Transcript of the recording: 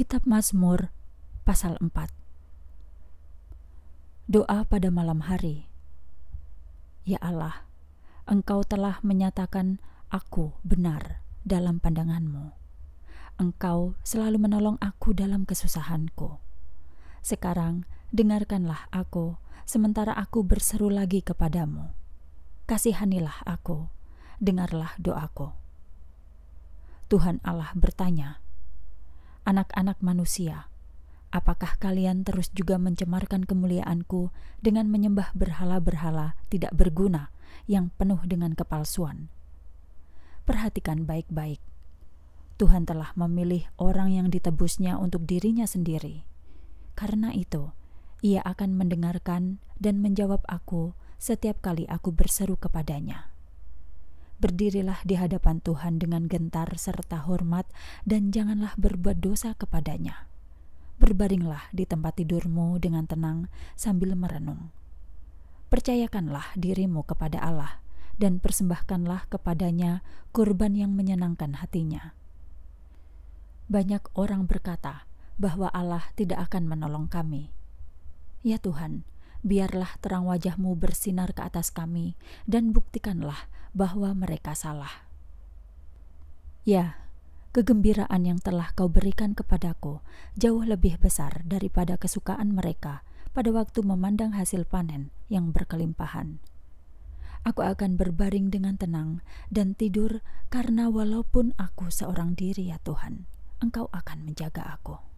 Kitab Mazmur pasal 4 Doa pada malam hari Ya Allah, Engkau telah menyatakan aku benar dalam pandanganmu. Engkau selalu menolong aku dalam kesusahanku. Sekarang dengarkanlah aku, sementara aku berseru lagi kepadamu. Kasihanilah aku, dengarlah doaku. Tuhan Allah bertanya, anak-anak manusia, apakah kalian terus juga mencemarkan kemuliaanku dengan menyembah berhala-berhala tidak berguna yang penuh dengan kepalsuan? Perhatikan baik-baik. Tuhan telah memilih orang yang ditebusnya untuk dirinya sendiri. Karena itu, ia akan mendengarkan dan menjawab aku setiap kali aku berseru kepadanya berdirilah di hadapan Tuhan dengan gentar serta hormat, dan janganlah berbuat dosa kepadanya. Berbaringlah di tempat tidurmu dengan tenang sambil merenung. Percayakanlah dirimu kepada Allah, dan persembahkanlah kepadanya kurban yang menyenangkan hatinya. Banyak orang berkata bahwa Allah tidak akan menolong kami. Ya Tuhan, biarlah terang wajahmu bersinar ke atas kami, dan buktikanlah bahwa mereka salah. Ya, kegembiraan yang telah kau berikan kepadaku jauh lebih besar daripada kesukaan mereka pada waktu memandang hasil panen yang berkelimpahan. Aku akan berbaring dengan tenang dan tidur karena walaupun aku seorang diri ya Tuhan, Engkau akan menjaga aku.